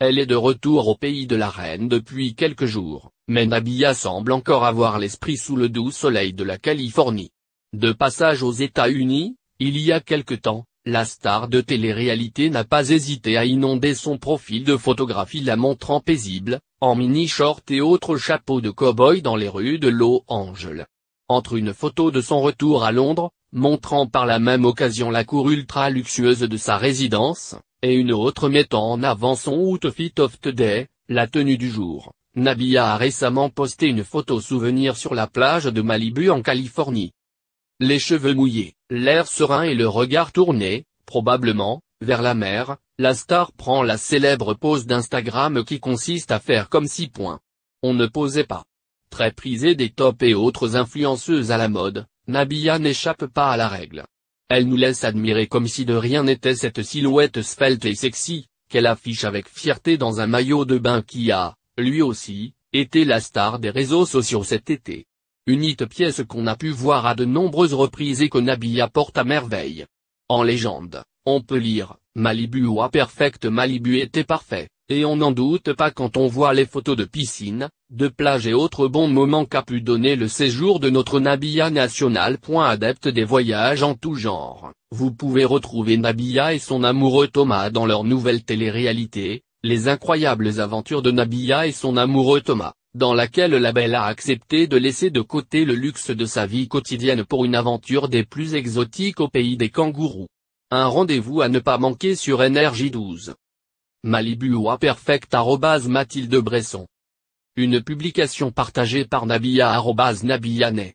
Elle est de retour au pays de la reine depuis quelques jours, mais Nabia semble encore avoir l'esprit sous le doux soleil de la Californie. De passage aux États-Unis, il y a quelque temps, la star de télé-réalité n'a pas hésité à inonder son profil de photographies la montrant paisible, en mini-short et autres chapeaux de cow-boy dans les rues de Los Angeles. Entre une photo de son retour à Londres, montrant par la même occasion la cour ultra luxueuse de sa résidence, et une autre mettant en avant son outfit of the day, la tenue du jour. Nabia a récemment posté une photo souvenir sur la plage de Malibu en Californie. Les cheveux mouillés, l'air serein et le regard tourné, probablement, vers la mer, la star prend la célèbre pose d'Instagram qui consiste à faire comme six points. On ne posait pas. Très prisée des tops et autres influenceuses à la mode, Nabia n'échappe pas à la règle. Elle nous laisse admirer comme si de rien n'était cette silhouette svelte et sexy, qu'elle affiche avec fierté dans un maillot de bain qui a, lui aussi, été la star des réseaux sociaux cet été. Unite pièce qu'on a pu voir à de nombreuses reprises et qu'on habille apporte à merveille. En légende, on peut lire, Malibu ou à Perfect Malibu était parfait. Et on n'en doute pas quand on voit les photos de piscine, de plage et autres bons moments qu'a pu donner le séjour de notre Nabiya national. Adepte des voyages en tout genre, vous pouvez retrouver Nabia et son amoureux Thomas dans leur nouvelle télé-réalité, Les incroyables aventures de Nabia et son amoureux Thomas, dans laquelle la belle a accepté de laisser de côté le luxe de sa vie quotidienne pour une aventure des plus exotiques au pays des kangourous. Un rendez-vous à ne pas manquer sur NRJ12. Malibu ou Perfect Mathilde Bresson. Une publication partagée par Nabia Nabianet.